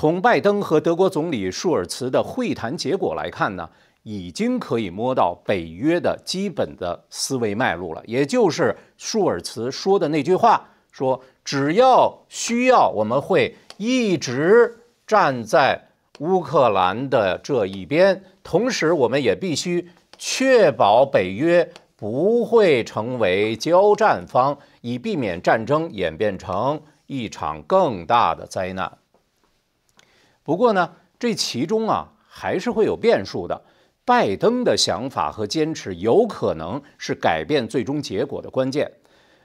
从拜登和德国总理舒尔茨的会谈结果来看呢，已经可以摸到北约的基本的思维脉络了。也就是舒尔茨说的那句话：“说只要需要，我们会一直站在乌克兰的这一边；同时，我们也必须确保北约不会成为交战方，以避免战争演变成一场更大的灾难。”不过呢，这其中啊还是会有变数的。拜登的想法和坚持有可能是改变最终结果的关键。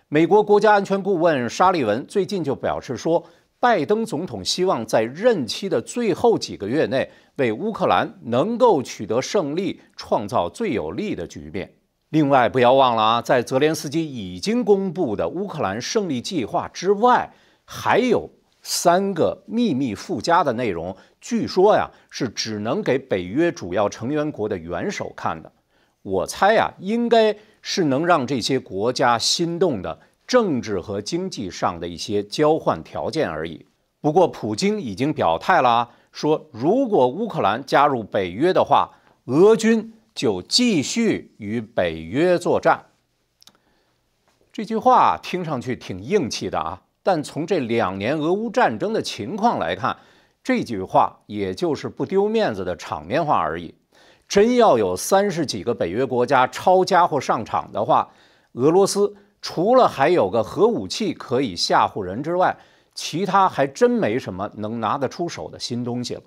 美国国家安全顾问沙利文最近就表示说，拜登总统希望在任期的最后几个月内，为乌克兰能够取得胜利创造最有利的局面。另外，不要忘了啊，在泽连斯基已经公布的乌克兰胜利计划之外，还有。三个秘密附加的内容，据说呀是只能给北约主要成员国的元首看的。我猜呀，应该是能让这些国家心动的政治和经济上的一些交换条件而已。不过，普京已经表态了，说如果乌克兰加入北约的话，俄军就继续与北约作战。这句话听上去挺硬气的啊。但从这两年俄乌战争的情况来看，这句话也就是不丢面子的场面话而已。真要有三十几个北约国家抄家伙上场的话，俄罗斯除了还有个核武器可以吓唬人之外，其他还真没什么能拿得出手的新东西了。